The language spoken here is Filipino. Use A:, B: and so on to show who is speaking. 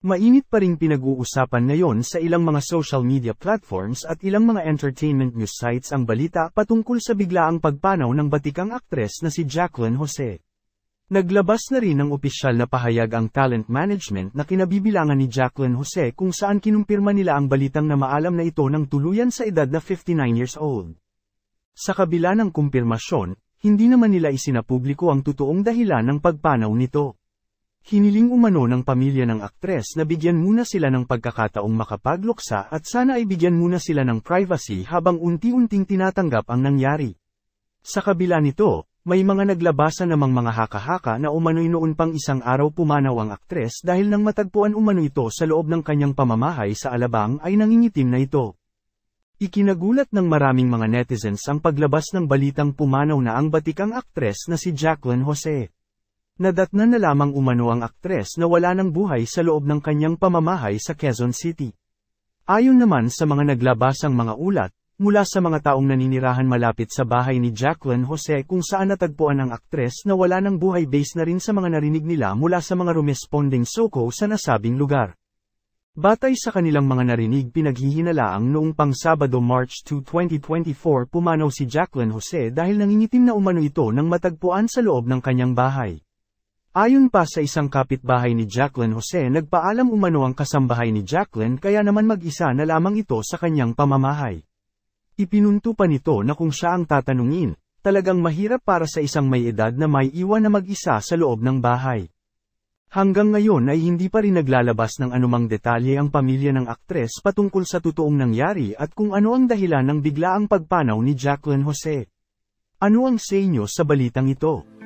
A: Mainit pa ring pinag-uusapan ngayon sa ilang mga social media platforms at ilang mga entertainment news sites ang balita patungkol sa biglaang pagpanaw ng batikang aktres na si Jacqueline Jose. Naglabas na rin ng opisyal na pahayag ang talent management na kinabibilangan ni Jacqueline Jose kung saan kinumpirma nila ang balitang na maalam na ito ng tuluyan sa edad na 59 years old. Sa kabila ng kumpirmasyon, hindi naman nila isinapubliko ang totoong dahilan ng pagpanaw nito. Hiniling umano ng pamilya ng aktres na bigyan muna sila ng pagkakataong makapagluksa at sana ay bigyan muna sila ng privacy habang unti-unting tinatanggap ang nangyari. Sa kabila nito, may mga naglabasa namang mga haka-haka na umano'y noon pang isang araw pumanaw ang aktres dahil nang matagpuan umano ito sa loob ng kanyang pamamahay sa alabang ay nangingitim na ito. Ikinagulat ng maraming mga netizens ang paglabas ng balitang pumanaw na ang batikang aktres na si Jacqueline Jose. Nadatna na lamang umano ang aktres na wala ng buhay sa loob ng kanyang pamamahay sa Quezon City. Ayon naman sa mga naglabasang mga ulat, mula sa mga taong naninirahan malapit sa bahay ni Jacqueline Jose kung saan natagpuan ang aktres na wala ng buhay base na rin sa mga narinig nila mula sa mga rumesponding soko sa nasabing lugar. Batay sa kanilang mga narinig pinaghihinalaang noong pang Sabado March 2, 2024 pumanaw si Jacqueline Jose dahil nangingitim na umano ito nang matagpuan sa loob ng kanyang bahay. Ayon pa sa isang kapitbahay ni Jacqueline Jose nagpaalam umano ang kasambahay ni Jacqueline kaya naman mag-isa na lamang ito sa kanyang pamamahay. Ipinunto pa nito na kung siya ang tatanungin, talagang mahirap para sa isang may edad na may iwan na mag-isa sa loob ng bahay. Hanggang ngayon ay hindi pa rin naglalabas ng anumang detalye ang pamilya ng aktres patungkol sa totoong nangyari at kung ano ang dahilan ng biglaang pagpanaw ni Jacqueline Jose. Ano ang sa inyo sa balitang ito?